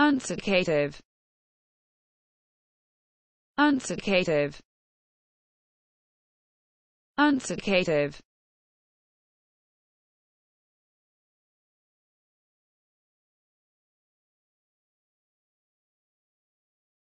unsedative unsedative unsedative